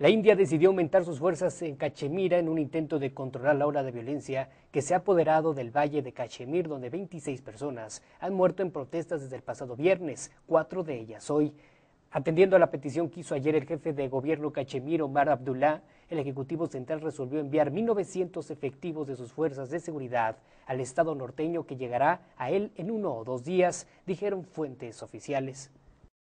La India decidió aumentar sus fuerzas en Cachemira en un intento de controlar la ola de violencia que se ha apoderado del valle de Cachemir, donde 26 personas han muerto en protestas desde el pasado viernes, cuatro de ellas hoy. Atendiendo a la petición que hizo ayer el jefe de gobierno cachemiro Omar Abdullah, el Ejecutivo Central resolvió enviar 1.900 efectivos de sus fuerzas de seguridad al estado norteño que llegará a él en uno o dos días, dijeron fuentes oficiales.